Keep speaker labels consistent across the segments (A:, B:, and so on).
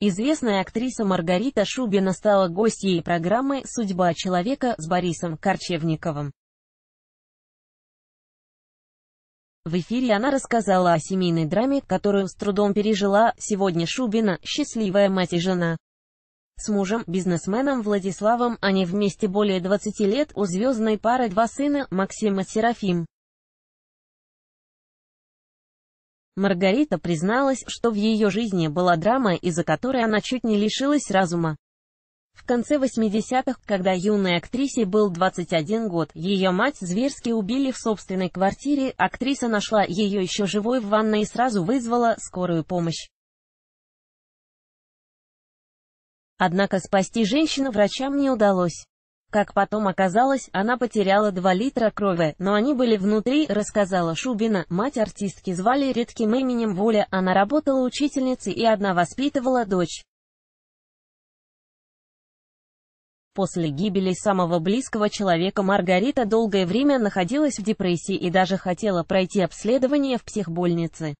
A: Известная актриса Маргарита Шубина стала гостьей программы «Судьба человека» с Борисом Корчевниковым. В эфире она рассказала о семейной драме, которую с трудом пережила сегодня Шубина, счастливая мать и жена. С мужем, бизнесменом Владиславом, они вместе более 20 лет, у звездной пары два сына, Максима и Серафим. Маргарита призналась, что в ее жизни была драма, из-за которой она чуть не лишилась разума. В конце 80-х, когда юной актрисе был 21 год, ее мать зверски убили в собственной квартире, актриса нашла ее еще живой в ванной и сразу вызвала скорую помощь. Однако спасти женщину врачам не удалось. Как потом оказалось, она потеряла 2 литра крови, но они были внутри, рассказала Шубина. Мать артистки звали редким именем Воля, она работала учительницей и одна воспитывала дочь. После гибели самого близкого человека Маргарита долгое время находилась в депрессии и даже хотела пройти обследование в психбольнице.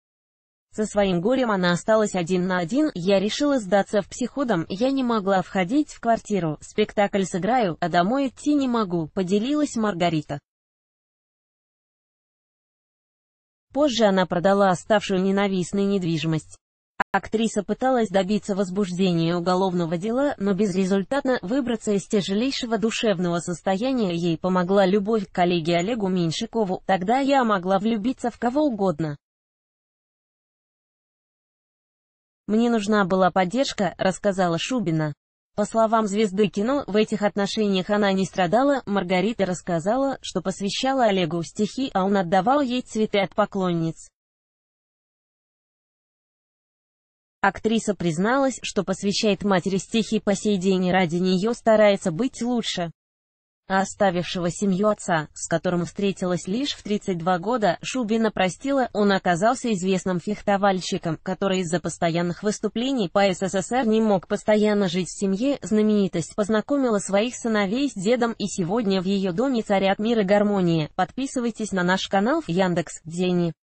A: Со своим горем она осталась один на один, я решила сдаться в психодом, я не могла входить в квартиру, спектакль сыграю, а домой идти не могу, поделилась Маргарита. Позже она продала оставшую ненавистной недвижимость. Актриса пыталась добиться возбуждения уголовного дела, но безрезультатно выбраться из тяжелейшего душевного состояния ей помогла любовь к коллеге Олегу Меньшикову. Тогда я могла влюбиться в кого угодно. Мне нужна была поддержка, рассказала Шубина. По словам звезды кино, в этих отношениях она не страдала, Маргарита рассказала, что посвящала Олегу стихи, а он отдавал ей цветы от поклонниц. Актриса призналась, что посвящает матери стихи по сей день и ради нее старается быть лучше. А оставившего семью отца, с которым встретилась лишь в 32 года, Шубина простила, он оказался известным фехтовальщиком, который из-за постоянных выступлений по СССР не мог постоянно жить в семье, знаменитость познакомила своих сыновей с дедом и сегодня в ее доме царят мир и гармония. Подписывайтесь на наш канал в Яндекс Дзене.